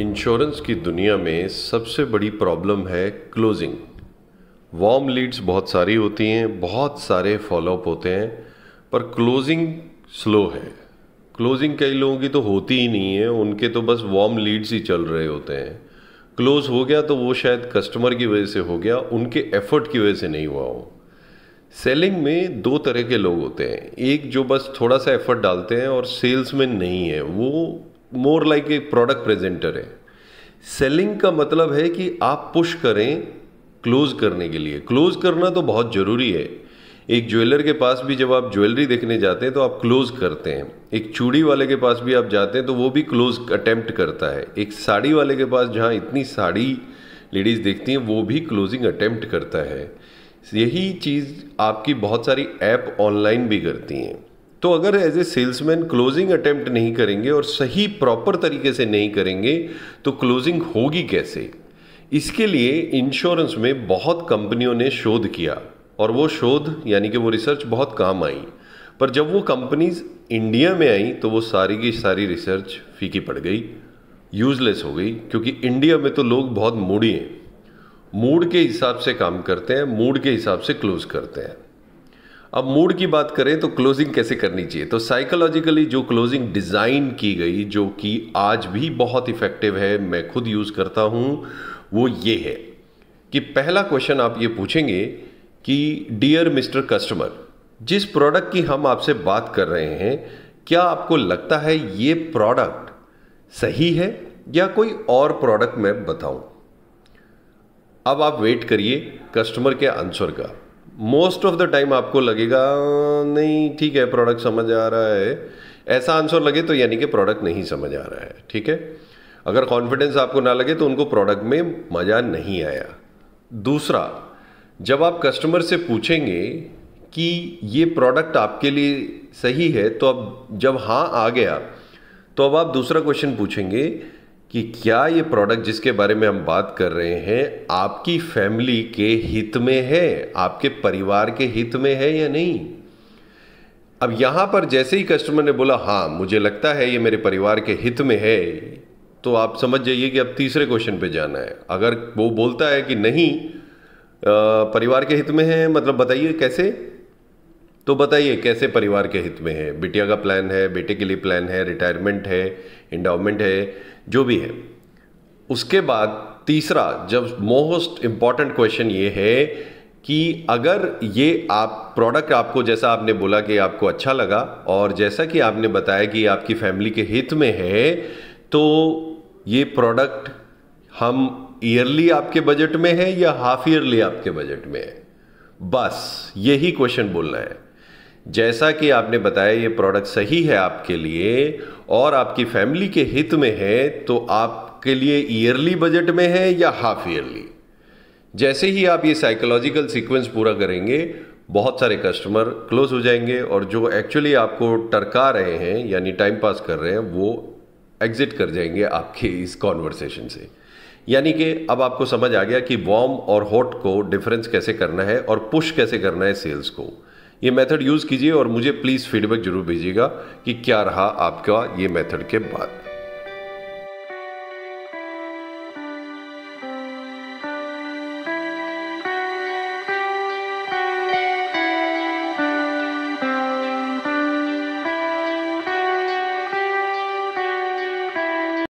insurance की दुनिया में सबसे बड़ी प्रॉब्लम है क्लोजिंग वार्म लीड्स बहुत सारी होती हैं बहुत सारे फॉलोअप होते हैं पर क्लोजिंग स्लो है क्लोजिंग कई लोगों की तो होती ही नहीं है उनके तो बस वार्म लीड्स ही चल रहे होते हैं क्लोज हो गया तो वो शायद कस्टमर की वजह से हो गया उनके एफर्ट की वजह से नहीं हुआ हो सेलिंग में दो तरह के लोग होते हैं एक जो बस थोड़ा सा एफर्ट डालते हैं और सेल्स में नहीं है वो more like a product presenter है सेलिंग का मतलब है कि आप पुश करें क्लोज करने के लिए क्लोज करना तो बहुत ज़रूरी है एक ज्वेलर के पास भी जब आप ज्वेलरी देखने जाते हैं तो आप क्लोज करते हैं एक चूड़ी वाले के पास भी आप जाते हैं तो वो भी क्लोज अटेम्प्ट करता है एक साड़ी वाले के पास जहाँ इतनी साड़ी लेडीज़ देखती हैं वो भी क्लोजिंग अटेम्प्ट करता है यही चीज़ आपकी बहुत सारी ऐप ऑनलाइन भी करती हैं तो अगर as a salesman closing attempt नहीं करेंगे और सही प्रॉपर तरीके से नहीं करेंगे तो क्लोजिंग होगी कैसे इसके लिए इंश्योरेंस में बहुत कंपनियों ने शोध किया और वो शोध यानी कि वो रिसर्च बहुत काम आई पर जब वो कंपनीज इंडिया में आई तो वो सारी की सारी रिसर्च फीकी पड़ गई यूजलेस हो गई क्योंकि इंडिया में तो लोग बहुत मूडी हैं मूड के हिसाब से काम करते हैं मूड के हिसाब से क्लोज करते हैं अब मूड की बात करें तो क्लोजिंग कैसे करनी चाहिए तो साइकोलॉजिकली जो क्लोजिंग डिज़ाइन की गई जो कि आज भी बहुत इफ़ेक्टिव है मैं खुद यूज़ करता हूँ वो ये है कि पहला क्वेश्चन आप ये पूछेंगे कि डियर मिस्टर कस्टमर जिस प्रोडक्ट की हम आपसे बात कर रहे हैं क्या आपको लगता है ये प्रोडक्ट सही है या कोई और प्रोडक्ट मैं बताऊं अब आप वेट करिए कस्टमर के आंसर का मोस्ट ऑफ द टाइम आपको लगेगा नहीं ठीक है प्रोडक्ट समझ आ रहा है ऐसा आंसर लगे तो यानी कि प्रोडक्ट नहीं समझ आ रहा है ठीक है अगर कॉन्फिडेंस आपको ना लगे तो उनको प्रोडक्ट में मज़ा नहीं आया दूसरा जब आप कस्टमर से पूछेंगे कि ये प्रोडक्ट आपके लिए सही है तो अब जब हाँ आ गया तो अब आप दूसरा क्वेश्चन पूछेंगे कि क्या ये प्रोडक्ट जिसके बारे में हम बात कर रहे हैं आपकी फैमिली के हित में है आपके परिवार के हित में है या नहीं अब यहां पर जैसे ही कस्टमर ने बोला हाँ मुझे लगता है ये मेरे परिवार के हित में है तो आप समझ जाइए कि अब तीसरे क्वेश्चन पे जाना है अगर वो बोलता है कि नहीं परिवार के हित में है मतलब बताइए कैसे तो बताइए कैसे परिवार के हित में है बिटिया का प्लान है बेटे के लिए प्लान है रिटायरमेंट है इंडाउमेंट है जो भी है उसके बाद तीसरा जब मोस्ट इम्पॉर्टेंट क्वेश्चन ये है कि अगर ये आप प्रोडक्ट आपको जैसा आपने बोला कि आपको अच्छा लगा और जैसा कि आपने बताया कि आपकी फैमिली के हित में है तो ये प्रोडक्ट हम ईयरली आपके बजट में है या हाफ ईयरली आपके बजट में है बस यही क्वेश्चन बोलना है जैसा कि आपने बताया ये प्रोडक्ट सही है आपके लिए और आपकी फैमिली के हित में है तो आपके लिए ईयरली बजट में है या हाफ ईयरली जैसे ही आप ये साइकोलॉजिकल सीक्वेंस पूरा करेंगे बहुत सारे कस्टमर क्लोज हो जाएंगे और जो एक्चुअली आपको टरका रहे हैं यानी टाइम पास कर रहे हैं वो एग्जिट कर जाएंगे आपके इस कॉन्वर्सेशन से यानी कि अब आपको समझ आ गया कि वार्म और हॉट को डिफरेंस कैसे करना है और पुश कैसे करना है सेल्स को ये मेथड यूज़ कीजिए और मुझे प्लीज़ फीडबैक ज़रूर भेजिएगा कि क्या रहा आपका ये मेथड के बाद